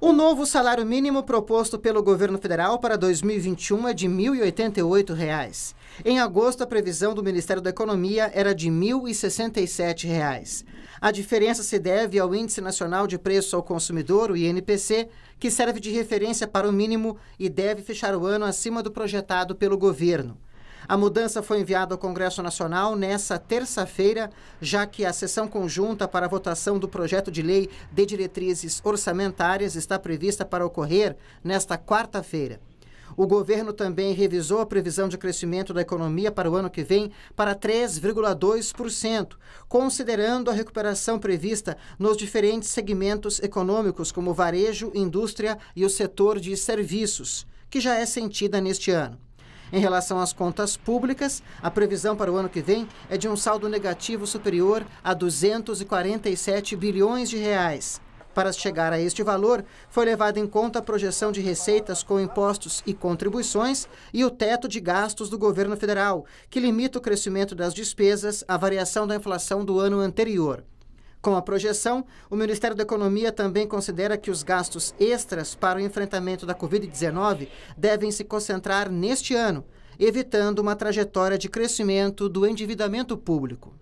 O novo salário mínimo proposto pelo governo federal para 2021 é de R$ 1.088. Reais. Em agosto, a previsão do Ministério da Economia era de R$ 1.067. Reais. A diferença se deve ao Índice Nacional de Preço ao Consumidor, o INPC, que serve de referência para o mínimo e deve fechar o ano acima do projetado pelo governo. A mudança foi enviada ao Congresso Nacional nesta terça-feira, já que a sessão conjunta para a votação do projeto de lei de diretrizes orçamentárias está prevista para ocorrer nesta quarta-feira. O governo também revisou a previsão de crescimento da economia para o ano que vem para 3,2%, considerando a recuperação prevista nos diferentes segmentos econômicos, como varejo, indústria e o setor de serviços, que já é sentida neste ano. Em relação às contas públicas, a previsão para o ano que vem é de um saldo negativo superior a 247 bilhões de reais. Para chegar a este valor, foi levada em conta a projeção de receitas com impostos e contribuições e o teto de gastos do governo federal, que limita o crescimento das despesas à variação da inflação do ano anterior. Com a projeção, o Ministério da Economia também considera que os gastos extras para o enfrentamento da Covid-19 devem se concentrar neste ano, evitando uma trajetória de crescimento do endividamento público.